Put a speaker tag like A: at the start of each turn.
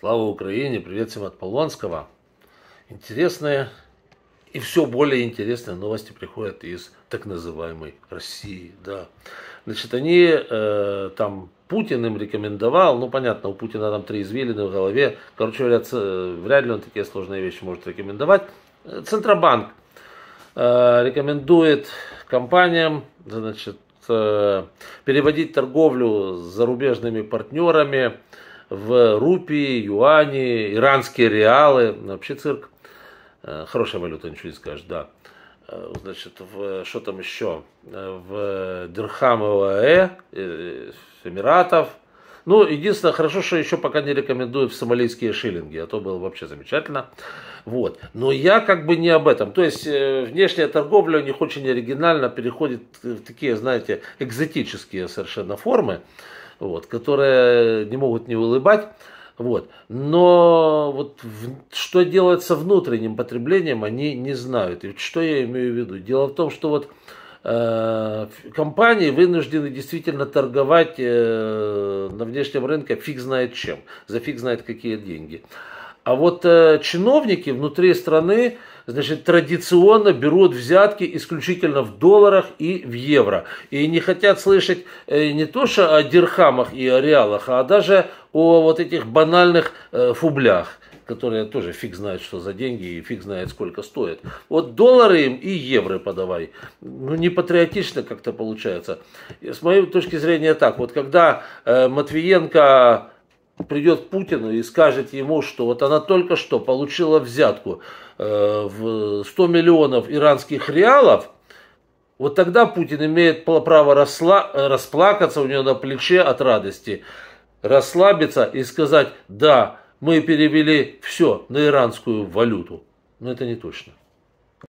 A: Слава Украине, привет всем от Полонского. Интересные и все более интересные новости приходят из так называемой России. Да. Значит, они э, там Путин им рекомендовал, ну понятно, у Путина там три извилины в голове, короче говоря, вряд ли он такие сложные вещи может рекомендовать. Э, Центробанк э, рекомендует компаниям значит, э, переводить торговлю с зарубежными партнерами в рупии, юани, иранские реалы, вообще цирк. Э, хорошая валюта, ничего не скажешь, да. Э, значит, в, что там еще? Э, в Дирхам ОАЭ, Эмиратов. Ну, единственное, хорошо, что еще пока не рекомендую в сомалийские шиллинги, а то было вообще замечательно. Вот. Но я как бы не об этом. То есть внешняя торговля у них очень оригинально переходит в такие, знаете, экзотические совершенно формы вот, которые не могут не улыбать. Вот. Но вот что делается внутренним потреблением, они не знают. И что я имею в виду? Дело в том, что вот э, компании вынуждены действительно торговать э, на внешнем рынке фиг знает чем, за фиг знает какие деньги. А вот э, чиновники внутри страны значит, традиционно берут взятки исключительно в долларах и в евро. И не хотят слышать э, не то что о дирхамах и о реалах, а даже о вот этих банальных э, фублях которые тоже фиг знает, что за деньги и фиг знает, сколько стоит. Вот доллары им и евро подавай. Ну, не патриотично как-то получается. С моей точки зрения так. Вот когда э, Матвиенко придет к Путину и скажет ему, что вот она только что получила взятку э, в 100 миллионов иранских реалов, вот тогда Путин имеет право расла... расплакаться у нее на плече от радости, расслабиться и сказать, да, мы перевели все на иранскую валюту. Но это не точно.